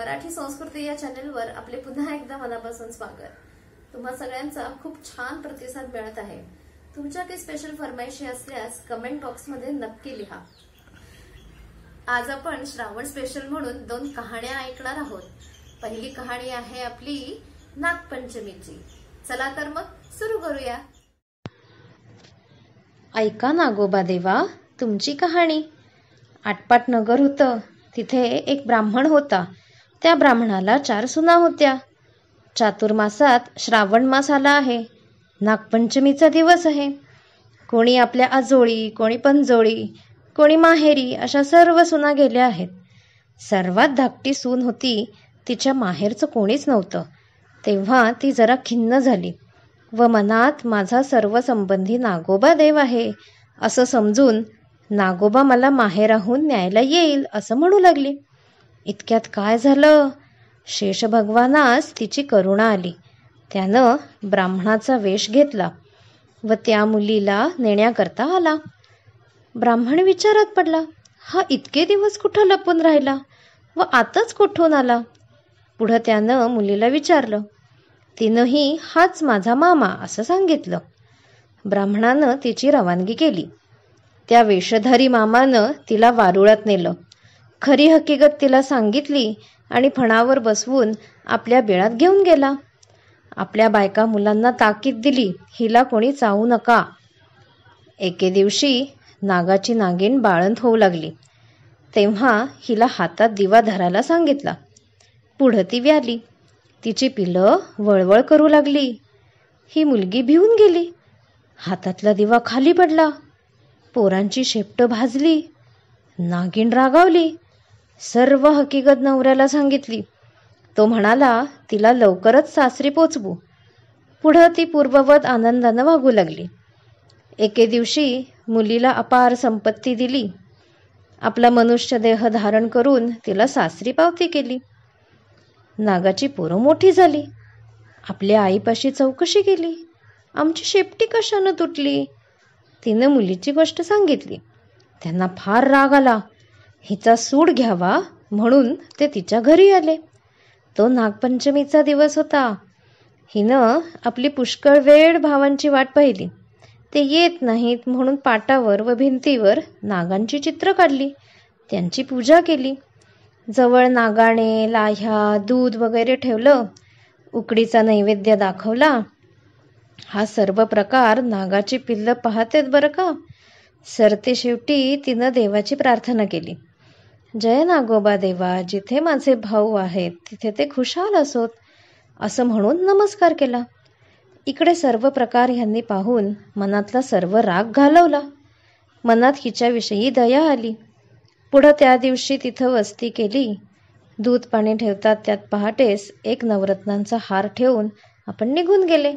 मराठी संस्कृती या चॅनेलवर आपले पुन्हा एकदा मनापासून स्वागत तुम्हा सगळ्यांचा खूप छान प्रतिसाद मिळत आहे तुमच्या काही स्पेशल फरमाईशी असल्यास कमेंट बॉक्समध्ये नक्की लिहा आज आपण श्रावण स्पेशल म्हणून दोन कहाण्या ऐकणार आहोत पहिली कहाणी आहे आपली नागपंचमीची चला तर मग सुरू करूया ऐका नागोबा देवा तुमची कहाणी आटपाट नगर होतं तिथे एक ब्राह्मण होता त्या ब्राह्मणाला चार सुना होत्या चातुर्मासात श्रावण मास आला आहे नागपंचमीचा दिवस आहे कोणी आपल्या आजोळी कोणी पंजोळी कोणी माहेरी अशा सर्व सुना गेल्या आहेत सर्वात धाकटी सून होती तिच्या माहेरचं कोणीच नव्हतं तेव्हा ती जरा खिन्न झाली व मनात माझा सर्व संबंधी नागोबा देव आहे असं समजून नागोबा मला माहेराहून न्यायला येईल असं म्हणू लागली इतक्यात काय झालं शेष भगवानास तिची करुणा आली त्यानं ब्राह्मणाचा वेश घेतला व त्या मुलीला नेण्याकरता आला ब्राह्मण विचारात पडला हा इतके दिवस कुठं लपून राहिला व आताच कुठून आला पुढं त्यानं मुलीला विचारलं तिनंही हाच माझा मामा असं सांगितलं ब्राह्मणानं तिची रवानगी केली त्या वेषधारी मामानं तिला वारुळात नेलं खरी हकीकत तिला सांगितली आणि फणावर बसवून आपल्या बिळात घेऊन गेला आपल्या बायका मुलांना ताकीद दिली हिला कोणी चावू नका एके दिवशी नागाची नागिन बाळंत होऊ लागली तेव्हा हिला हातात दिवा धरायला सांगितला पुढं ती व्याली तिची पिलं वळवळ करू लागली ही मुलगी भिवून गेली हातातला दिवा खाली पडला पोरांची शेपटं भाजली नागिन रागावली सर्व हकीकत नवऱ्याला सांगितली तो म्हणाला तिला लवकरच सासरी पोचवू पुढं ती पूर्ववत आनंदानं वागू लागली एके दिवशी मुलीला अपार संपत्ती दिली आपला मनुष्य देह धारण करून तिला सासरी पावती केली नागाची पोरं मोठी झाली आपल्या आईपाशी चौकशी केली आमची शेपटी कशानं तुटली तिनं मुलीची गोष्ट सांगितली त्यांना फार राग आला हिचा सूड घ्यावा म्हणून ते तिच्या घरी आले तो नागपंचमीचा दिवस होता हिनं आपली पुष्कळ वेळ भावांची वाट पाहिली ते येत नाहीत म्हणून पाटावर व भिंतीवर नागांची चित्र काढली त्यांची पूजा केली जवळ नागाणे लाह्या दूध वगैरे ठेवलं उकडीचा नैवेद्य दाखवला हा सर्व प्रकार नागाची पिल्लं पाहतेत बरं का सरते शेवटी तिनं देवाची प्रार्थना केली जय नागोबा देवा जिथे माझे भाऊ आहेत तिथे ते खुशाल असोत असं म्हणून नमस्कार केला इकडे सर्व प्रकार ह्यांनी पाहून मनातला सर्व राग घालवला मनात हिच्याविषयी दया आली पुढं त्या दिवशी तिथं वस्ती केली दूध पाणी ठेवतात त्यात पहाटेस एक नवरत्नांचा हार ठेवून आपण निघून गेले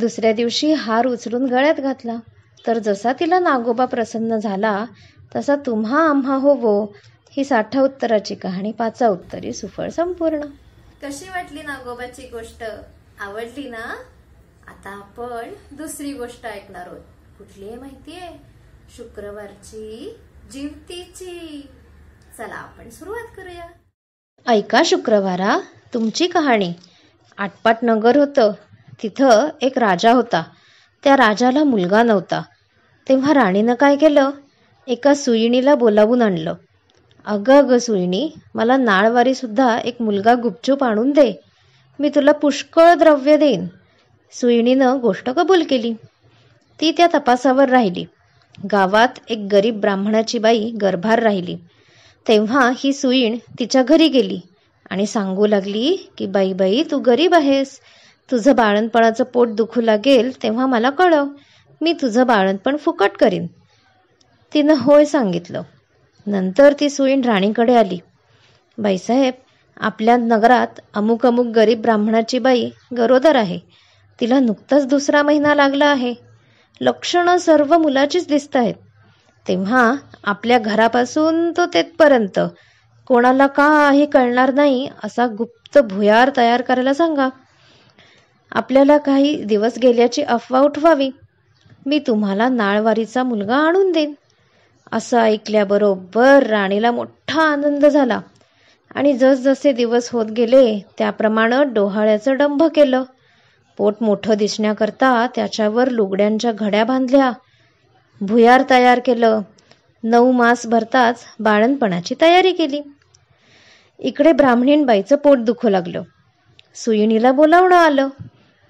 दुसऱ्या दिवशी हार उचलून गळ्यात घातला तर जसा तिला नागोबा प्रसन्न झाला तसा तुम्हा आम्हा होवो ही साठा उत्तराची कहाणी पाचा उत्तरी सुफळ संपूर्ण कशी वाटली नागोबाची गोष्ट आवडली ना आता आपण दुसरी गोष्ट ऐकणार आहोत कुठली आहे माहितीये शुक्रवारची जीवतीची चला आपण सुरुवात करूया ऐका शुक्रवारा तुमची कहाणी आटपाट नगर होतं तिथं एक राजा होता त्या राजाला मुलगा नव्हता तेव्हा राणीनं काय केलं एका सुईणीला बोलावून आणलं अगं अगं सुईणी मला नाळवारीसुद्धा एक मुलगा गुपचूप आणून दे मी तुला पुष्कळ द्रव्य देईन सुईणीनं गोष्ट कबूल केली ती त्या तपासावर राहिली गावात एक गरीब ब्राह्मणाची बाई गर्भार राहिली तेव्हा ही सुईण तिच्या घरी गेली आणि सांगू लागली की बाई बाई तू गरीब आहेस तुझं बाळणपणाचं पोट दुखू लागेल तेव्हा मला कळव मी तुझं बाळणपण फुकट करीन तिनं होय सांगितलं नंतर ती सुईण राणीकडे आली बाईसाहेब आपल्या नगरात अमुक अमुक गरीब ब्राह्मणाची बाई गरोदर आहे तिला नुकताच दुसरा महिना लागला आहे लक्षणं सर्व मुलाचीच दिसत आहेत तेव्हा आपल्या घरापासून तो तेथपर्यंत कोणाला का काही कळणार नाही असा गुप्त भुयार तयार करायला सांगा आपल्याला काही दिवस गेल्याची अफवा उठवावी मी तुम्हाला नाळवारीचा मुलगा आणून देईन असं ऐकल्याबरोबर राणीला मोठा आनंद झाला आणि जसजसे दिवस होत गेले त्याप्रमाणे डोहाळ्याचं डंभ केलं पोट मोठं दिसण्याकरता त्याच्यावर लुगड्यांच्या घड्या बांधल्या भुयार तयार केलं नऊ मास भरताच बाळणपणाची तयारी केली इकडे ब्राह्मणीणबाईचं पोट दुखू लागलं सुईणीला बोलावणं आलं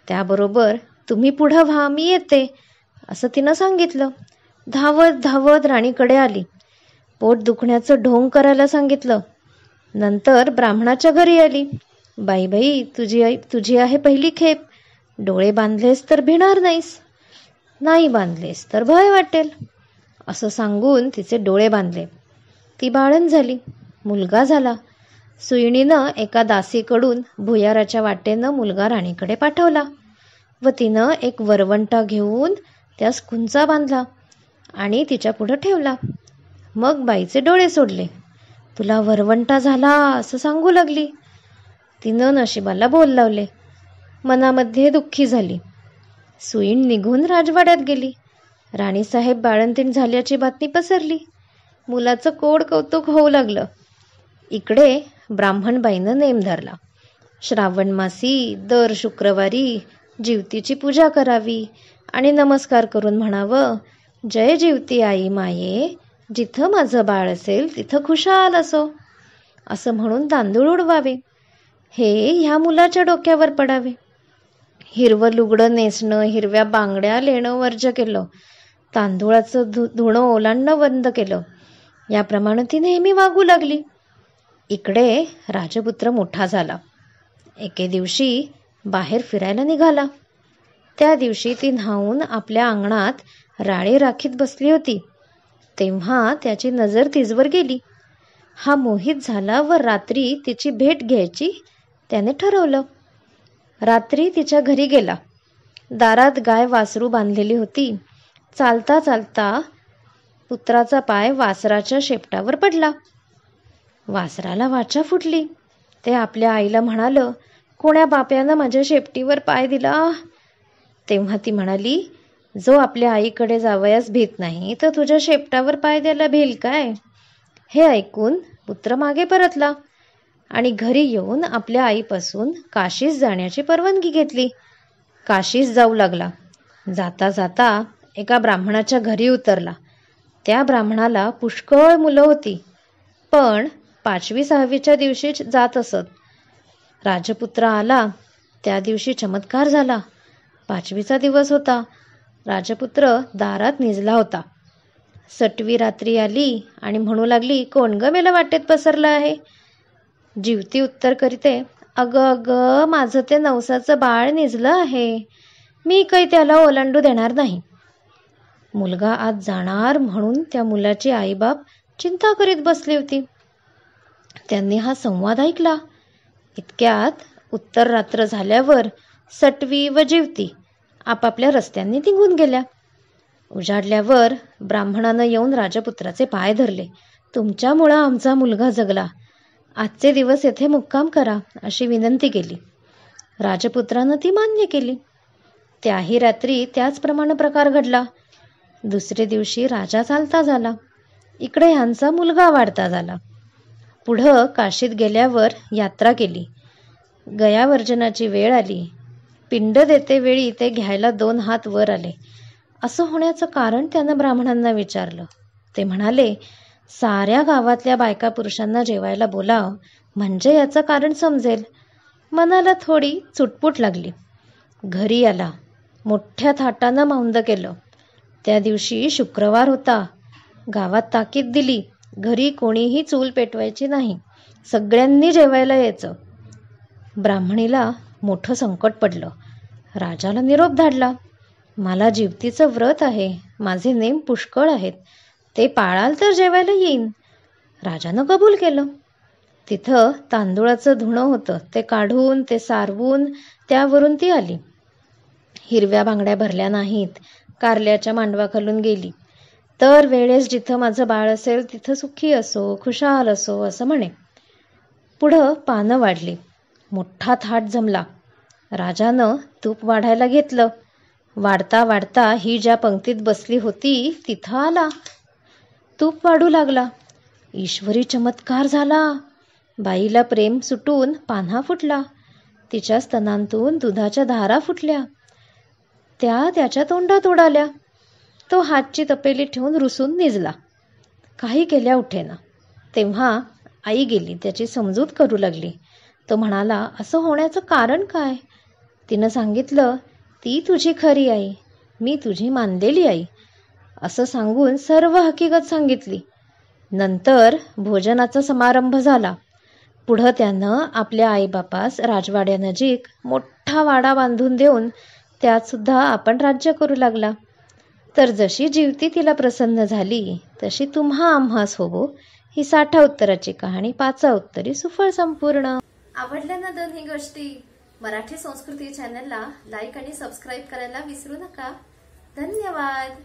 त्याबरोबर तुम्ही पुढं व्हा मी येते असं तिनं सांगितलं धावत धावत राणीकडे आली पोट दुखण्याचं ढोंग करायला सांगितलं नंतर ब्राह्मणाच्या घरी आली बाई बाई तुझी आई तुझी आहे पहिली खेप डोळे बांधलेस तर भिणार नाहीस नाही बांधलेस तर भय वाटेल असं सांगून तिचे डोळे बांधले ती बाळण झाली मुलगा झाला सुईणीनं एका दासीकडून भुयाराच्या वाटेनं मुलगा राणीकडे पाठवला व तिनं एक वरवंटा घेऊन त्यास कुंचा बांधला आणि तिच्यापुढं ठेवला मग बाईचे डोळे सोडले तुला वरवंटा झाला असं सांगू लागली तिनं नशिबाला बोल लावले मनामध्ये दुःखी झाली सुईण निघून राजवाड्यात गेली राणीसाहेब बाळंतीण झाल्याची बातमी पसरली मुलाचं कोड कौतुक होऊ लागलं इकडे ब्राह्मणबाईनं नेम धरला श्रावण मासी दर शुक्रवारी जीवतीची पूजा करावी आणि नमस्कार करून म्हणावं जय जीवती आई माये जिथं माझं बाळ असेल तिथं खुशाल असो असं म्हणून तांदूळ उडवावे हे ह्या मुलाच्या डोक्यावर पडावे हिरवं लुगडं नेसणं हिरव्या बांगड्या लेणं वर्ज केलं तांदुळाचं धु धुणं ओलांडणं बंद केलं याप्रमाणे ती नेहमी वागू लागली इकडे राजपुत्र मोठा झाला एके दिवशी बाहेर फिरायला निघाला त्या दिवशी ती न्हावून आपल्या अंगणात राळे राखीत बसली होती तेव्हा त्याची नजर तिजवर गेली हा मोहित झाला व रात्री तिची भेट घ्यायची त्याने ठरवलं रात्री तिच्या घरी गेला दारात गाय वासरू बांधलेली होती चालता चालता पुत्राचा पाय वासराच्या शेपटावर पडला वासराला वाचा फुटली ते आपल्या आईला म्हणाल कोण्या बाप्यानं माझ्या शेपटीवर पाय दिला तेव्हा ती म्हणाली जो आपल्या आईकडे जावयास भीत नाही तर तुझ्या शेपटावर पाय द्यायला भेल काय हे ऐकून पुत्र मागे परतला आणि घरी येऊन आपल्या आईपासून काशीस जाण्याची परवानगी घेतली काशीस जाऊ लागला जाता जाता एका ब्राह्मणाच्या घरी उतरला त्या ब्राह्मणाला पुष्कळ मुलं होती पण पाचवी सहावीच्या दिवशीच जात असत राजपुत्र आला त्या दिवशी चमत्कार झाला पाचवीचा दिवस होता राजपुत्र दारात निजला होता सटवी रात्री आली आणि म्हणू लागली कोण ग मेला वाटेत पसरलं आहे जीवती उत्तर करीते अग अग माझं ते नवसाचं बाळ निजलं आहे मी काही त्याला ओलांडू देणार नाही मुलगा आज जाणार म्हणून त्या मुलाची आईबाप चिंता करीत बसली होती त्यांनी हा संवाद ऐकला इतक्यात उत्तर रात्र झाल्यावर सटवी व जेवती आपापल्या रस्त्यांनी निघून गेल्या उजाडल्यावर ब्राह्मणानं येऊन राजपुत्राचे पाय धरले तुमच्यामुळं आमचा मुलगा जगला आजचे दिवस येथे मुक्काम करा अशी विनंती केली राजपुत्रानं ती मान्य केली त्याही रात्री त्याचप्रमाणे प्रकार घडला दुसरे दिवशी राजा चालता झाला इकडे ह्यांचा मुलगा वाढता झाला पुढं काशीत गेल्यावर यात्रा केली गयावर्जनाची वेळ आली पिंड देतेवेळी ते घ्यायला दोन हात वर आले असं होण्याचं कारण त्यानं ब्राह्मणांना विचारलं ते म्हणाले साऱ्या गावातल्या बायका पुरुषांना जेवायला बोलाव म्हणजे याचं कारण समजेल मनाला थोडी चुटपुट लागली घरी आला मोठ्या थाटानं मौंद केलं त्या दिवशी शुक्रवार होता गावात ताकीद दिली घरी कोणीही चूल पेटवायची नाही सगळ्यांनी जेवायला यायचं ब्राह्मणीला मोठं संकट पडलं राजाला निरोप धाडला मला जीवतीचं व्रत आहे माझे नेम पुष्कळ आहेत ते पाळाल तर जेवायला येईन राजानं कबूल केलं तिथं तांदुळाचं धुणं होतं ते काढून ते सारवून त्यावरून ती आली हिरव्या बांगड्या भरल्या नाहीत कारल्याच्या मांडवा गेली तर वेळेस जिथं माझं बाळ असेल तिथं सुखी असो खुशाल असो असं म्हणे पुढं पानं वाढली मोठा थाट जमला राजानं तूप वाढायला घेतलं वाढता वाढता ही ज्या पंक्तीत बसली होती तिथं आला तूप वाढू लागला ईश्वरी चमत्कार झाला बाईला प्रेम सुटून पान्हा फुटला तिच्या स्तनांतून दुधाच्या धारा फुटल्या त्या त्याच्या तोंडात उडाल्या तो हातची तपेली ठेवून रुसून निजला काही केल्या उठेना तेव्हा आई गेली त्याची समजूत करू लागली तो म्हणाला असं होण्याचं कारण काय तिनं सांगितलं ती तुझी खरी आई मी तुझी मानलेली आई असं सांगून सर्व हकीकत सांगितली नंतर भोजनाचा समारंभ झाला पुढं त्यानं आपल्या आईबापास राजवाड्यानजीक मोठा वाडा बांधून देऊन त्यात सुद्धा आपण राज्य करू लागला तर जशी जीवती तिला प्रसन्न झाली तशी तुम्हा आम्हास होवो ही साठा उत्तराची कहाणी पाचा उत्तरी सुफळ संपूर्ण आवडल्या ना दोन्ही गोष्टी मराठी संस्कृती चॅनलला लाईक आणि सबस्क्राईब करायला विसरू नका धन्यवाद